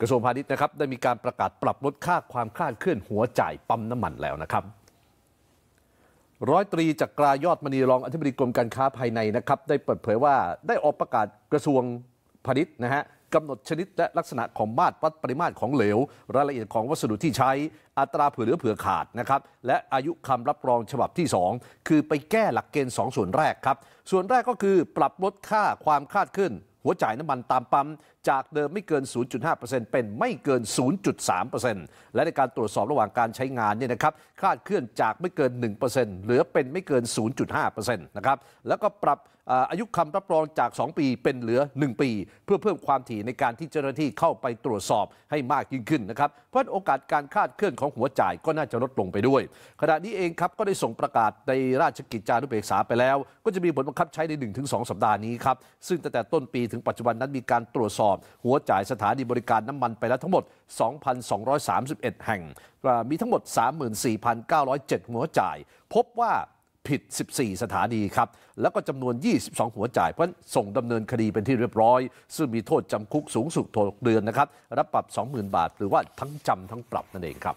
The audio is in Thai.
กระทรวงพาณิชย์นะครับได้มีการประกาศปรับลดค่าความคลาดเคลื่อนหัวจ่ายปั๊มน้ำมันแล้วนะครับ ร้อยตรีจักกรายอดมณีรองอธิบดีกรมการค้าภายในนะครับ ได้เปิดเผยว่าได้ออกประกาศกระทรวงพาณิชย์นะฮะกำหนดชนิดและลักษณะของมาตรวัดปริมาตรของเหลวรายละเอียดของวัสดุที่ใช้อัตราเผื่อเหลือเผื่อขาดนะครับและอายุคำรับรองฉบับที่ 2 คือไปแก้หลักเกณฑ์2ส่วนแรกครับ ส่วนแรกก็คือปรับลดค่าความคาดขึ้นหัวจ่ายน้ำมันตามปั๊มจากเดิมไม่เกิน 0.5%เป็นไม่เกิน 0.3%และในการตรวจสอบระหว่างการใช้งานเนี่ยนะครับคลาดเคลื่อนจากไม่เกิน 1%เหลือเป็นไม่เกิน 0.5%นะครับ แล้วก็ปรับอายุคำรับรองจาก 2 ปีเป็นเหลือ 1 ปี เพื่อเพิ่มความถี่ในการที่เจ้าหน้าที่เข้าไปตรวจสอบให้มากยิ่งขึ้นนะครับ เพราะโอกาสการคลาดเคลื่อนของหัวจ่ายก็น่าจะลดลงไปด้วย ขณะนี้เองครับก็ได้ส่งประกาศในราชกิจจานุเบกษาไปแล้ว ก็จะมีผลบังคับใช้ใน 1-2 สัปดาห์นี้ครับ ซึ่งตั้งแต่ต้นปีถึงปัจจุบันนั้นมีการตรวจสอบหัวจ่ายสถานีบริการน้ำมันไปแล้วทั้งหมด 2,231 แห่งมีทั้งหมด 34,907 หัวจ่าย พบว่าผิด 14 สถานีครับ แล้วก็จำนวน 22 หัวจ่าย เพราะส่งดำเนินคดีเป็นที่เรียบร้อย ซึ่งมีโทษจำคุกสูงสุด6เดือนนะครับ รับปรับ 20,000 บาท หรือว่าทั้งจำทั้งปรับนั่นเองครับ